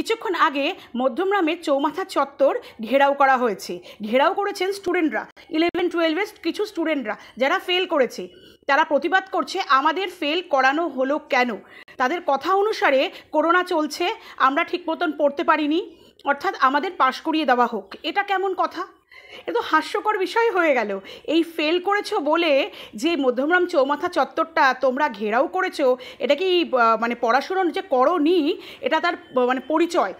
কিছুক্ষণ আগে মধ্যমগ্রামের চৌমাথা চত্বর ঘেরাও করা হয়েছে ঘেরাও করেছেন স্টুডেন্টরা ইলেভেন টুয়েলভের কিছু স্টুডেন্টরা যারা ফেল করেছে তারা প্রতিবাদ করছে আমাদের ফেল করানো হলো কেন তাদের কথা অনুসারে করোনা চলছে আমরা ঠিক মতন পড়তে পারিনি অর্থাৎ আমাদের পাশ করিয়ে দেওয়া হোক এটা কেমন কথা এ তো হাস্যকর বিষয় হয়ে গেল এই ফেল করেছো বলে যে মধ্যমরাম চৌমাথা চত্বরটা তোমরা ঘেরাও করেছো এটা কি মানে পড়াশুনোর যে নি এটা তার মানে পরিচয়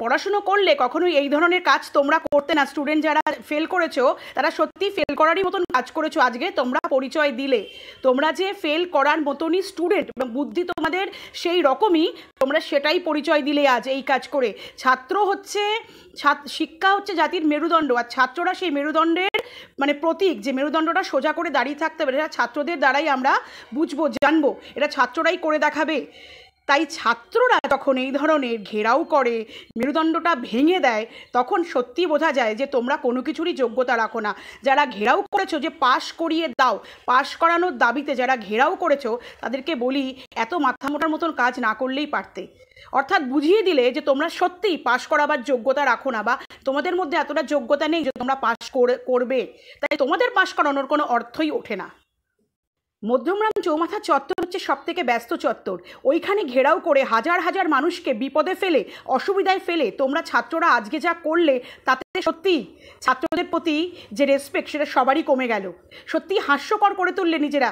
পড়াশুনো করলে কখনোই এই ধরনের কাজ তোমরা করতে না স্টুডেন্ট যারা ফেল করেছো তারা সত্যি ফেল করারই মতন কাজ করেছো আজকে তোমরা পরিচয় দিলে তোমরা যে ফেল করার মতনই স্টুডেন্ট এবং বুদ্ধি তোমাদের সেই রকমই তোমরা সেটাই পরিচয় দিলে আজ এই কাজ করে ছাত্র হচ্ছে শিক্ষা হচ্ছে জাতির মেরুদণ্ড আর ছাত্ররা সেই মেরুদণ্ডের মানে প্রতীক যে মেরুদণ্ডটা সোজা করে দাঁড়িয়ে থাকতে পারে এটা ছাত্রদের দ্বারাই আমরা বুঝবো জানবো এটা ছাত্ররাই করে দেখাবে তাই ছাত্ররা যখন এই ধরনের ঘেরাও করে মেরুদণ্ডটা ভেঙে দেয় তখন সত্যি বোঝা যায় যে তোমরা কোনো কিছুরই যোগ্যতা রাখো না যারা ঘেরাও করেছো যে পাশ করিয়ে দাও পাশ করানোর দাবিতে যারা ঘেরাও করেছো তাদেরকে বলি এত মাথা মোটার মতন কাজ না করলেই পারতে অর্থাৎ বুঝিয়ে দিলে যে তোমরা সত্যিই পাশ করাবার যোগ্যতা রাখো না বা তোমাদের মধ্যে এতটা যোগ্যতা নেই যে তোমরা পাশ করবে তাই তোমাদের পাশ করানোর কোনো অর্থই ওঠে না মধ্যমরাম চৌমাথা চত্বর হচ্ছে সবথেকে ব্যস্ত চত্বর ওইখানে ঘেরাও করে হাজার হাজার মানুষকে বিপদে ফেলে অসুবিধায় ফেলে তোমরা ছাত্ররা আজকে যা করলে তাতে সত্যি ছাত্রদের প্রতি যে রেসপেক্ট সেটা সবারই কমে গেল সত্যি হাস্যকর করে তুললে নিজেরা